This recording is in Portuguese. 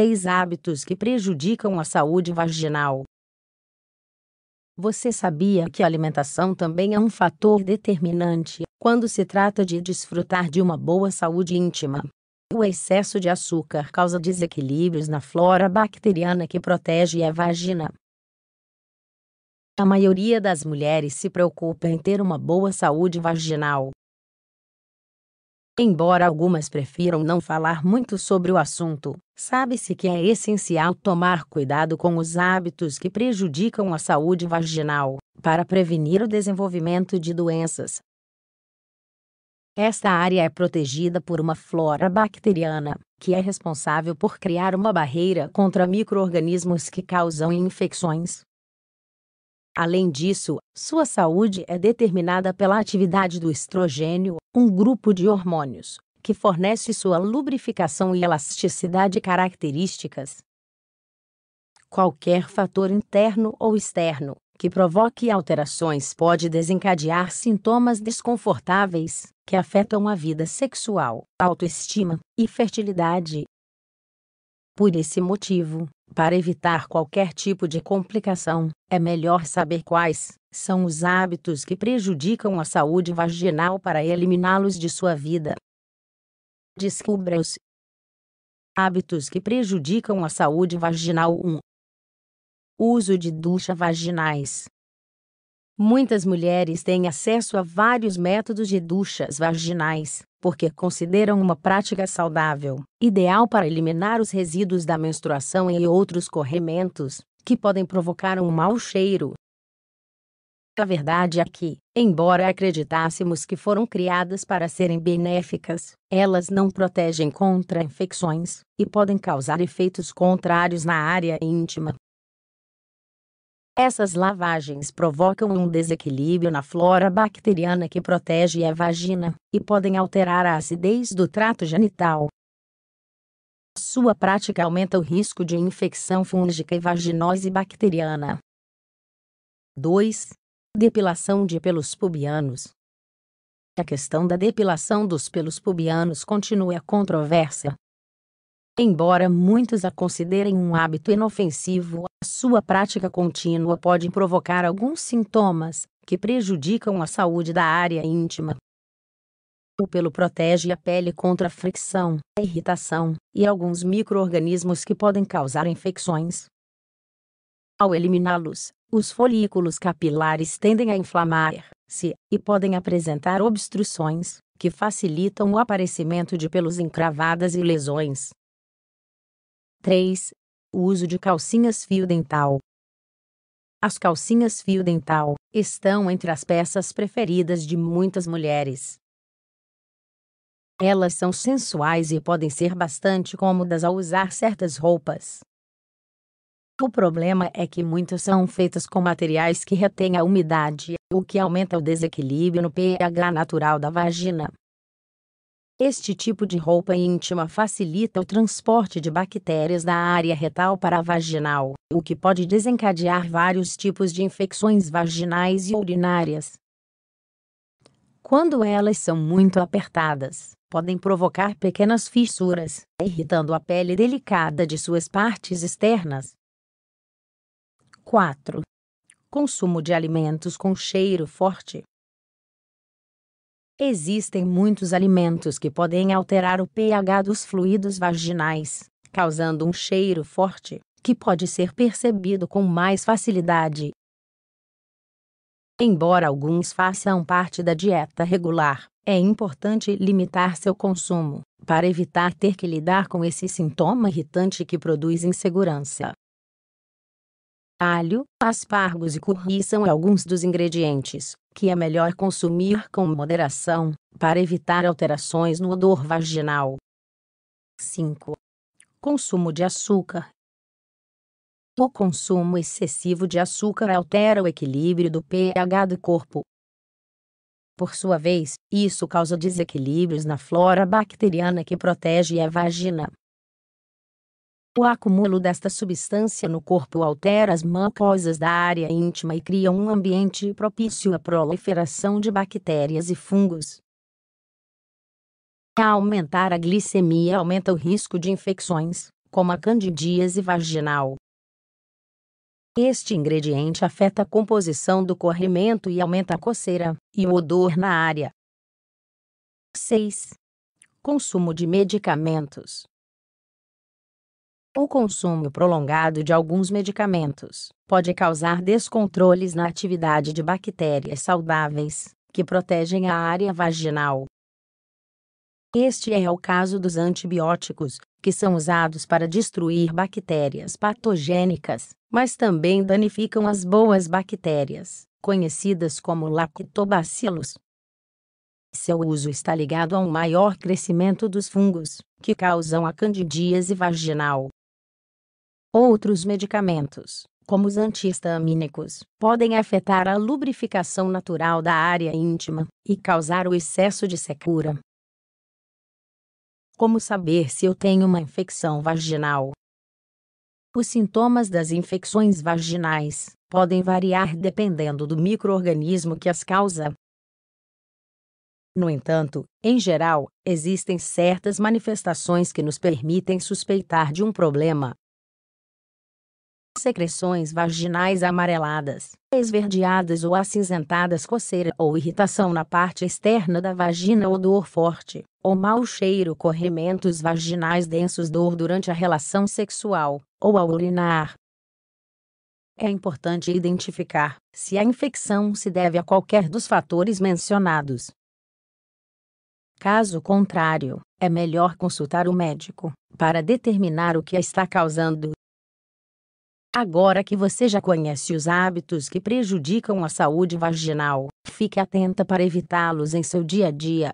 6 hábitos que prejudicam a saúde vaginal. Você sabia que a alimentação também é um fator determinante quando se trata de desfrutar de uma boa saúde íntima? O excesso de açúcar causa desequilíbrios na flora bacteriana que protege a vagina. A maioria das mulheres se preocupa em ter uma boa saúde vaginal, Embora algumas prefiram não falar muito sobre o assunto, sabe-se que é essencial tomar cuidado com os hábitos que prejudicam a saúde vaginal, para prevenir o desenvolvimento de doenças. Esta área é protegida por uma flora bacteriana, que é responsável por criar uma barreira contra micro-organismos que causam infecções. Além disso, sua saúde é determinada pela atividade do estrogênio, um grupo de hormônios, que fornece sua lubrificação e elasticidade características. Qualquer fator interno ou externo que provoque alterações pode desencadear sintomas desconfortáveis que afetam a vida sexual, autoestima e fertilidade. Por esse motivo, para evitar qualquer tipo de complicação, é melhor saber quais são os hábitos que prejudicam a saúde vaginal para eliminá-los de sua vida. Descubra-os. Hábitos que prejudicam a saúde vaginal 1. Uso de ducha vaginais. Muitas mulheres têm acesso a vários métodos de duchas vaginais, porque consideram uma prática saudável, ideal para eliminar os resíduos da menstruação e outros corrementos, que podem provocar um mau cheiro. A verdade é que, embora acreditássemos que foram criadas para serem benéficas, elas não protegem contra infecções e podem causar efeitos contrários na área íntima, essas lavagens provocam um desequilíbrio na flora bacteriana que protege a vagina e podem alterar a acidez do trato genital. Sua prática aumenta o risco de infecção fúngica e vaginose bacteriana. 2. Depilação de pelos pubianos. A questão da depilação dos pelos pubianos continua controversa, Embora muitos a considerem um hábito inofensivo, a sua prática contínua pode provocar alguns sintomas que prejudicam a saúde da área íntima. O pelo protege a pele contra a fricção, a irritação e alguns microorganismos que podem causar infecções. Ao eliminá-los, os folículos capilares tendem a inflamar-se e podem apresentar obstruções que facilitam o aparecimento de pelos encravadas e lesões. 3. O uso de calcinhas fio dental. As calcinhas fio dental estão entre as peças preferidas de muitas mulheres. Elas são sensuais e podem ser bastante cômodas ao usar certas roupas. O problema é que muitas são feitas com materiais que retêm a umidade, o que aumenta o desequilíbrio no pH natural da vagina. Este tipo de roupa íntima facilita o transporte de bactérias da área retal para a vaginal, o que pode desencadear vários tipos de infecções vaginais e urinárias. Quando elas são muito apertadas, podem provocar pequenas fissuras, irritando a pele delicada de suas partes externas. 4. Consumo de alimentos com cheiro forte. Existem muitos alimentos que podem alterar o pH dos fluidos vaginais, causando um cheiro forte, que pode ser percebido com mais facilidade. Embora alguns façam parte da dieta regular, é importante limitar seu consumo, para evitar ter que lidar com esse sintoma irritante que produz insegurança. Alho, aspargos e curry são alguns dos ingredientes que é melhor consumir com moderação, para evitar alterações no odor vaginal. 5. Consumo de açúcar. O consumo excessivo de açúcar altera o equilíbrio do pH do corpo. Por sua vez, isso causa desequilíbrios na flora bacteriana que protege a vagina, o acúmulo desta substância no corpo altera as mucosas da área íntima e cria um ambiente propício à proliferação de bactérias e fungos. A aumentar a glicemia aumenta o risco de infecções, como a candidíase vaginal. Este ingrediente afeta a composição do corrimento e aumenta a coceira e o odor na área. 6. Consumo de medicamentos. O consumo prolongado de alguns medicamentos pode causar descontroles na atividade de bactérias saudáveis que protegem a área vaginal. Este é o caso dos antibióticos, que são usados para destruir bactérias patogênicas, mas também danificam as boas bactérias, conhecidas como lactobacilos. Seu uso está ligado a um maior crescimento dos fungos, que causam a candidíase vaginal. Outros medicamentos, como os antihistamínicos, podem afetar a lubrificação natural da área íntima e causar o excesso de secura. Como saber se eu tenho uma infecção vaginal? Os sintomas das infecções vaginais podem variar dependendo do microorganismo que as causa. No entanto, em geral, existem certas manifestações que nos permitem suspeitar de um problema, secreções vaginais amareladas, esverdeadas ou acinzentadas, coceira ou irritação na parte externa da vagina, odor forte, ou mau cheiro, corrimentos vaginais densos, dor durante a relação sexual, ou ao urinar. É importante identificar se a infecção se deve a qualquer dos fatores mencionados. Caso contrário, é melhor consultar o médico para determinar o que a está causando. Agora que você já conhece os hábitos que prejudicam a saúde vaginal, fique atenta para evitá-los em seu dia a dia.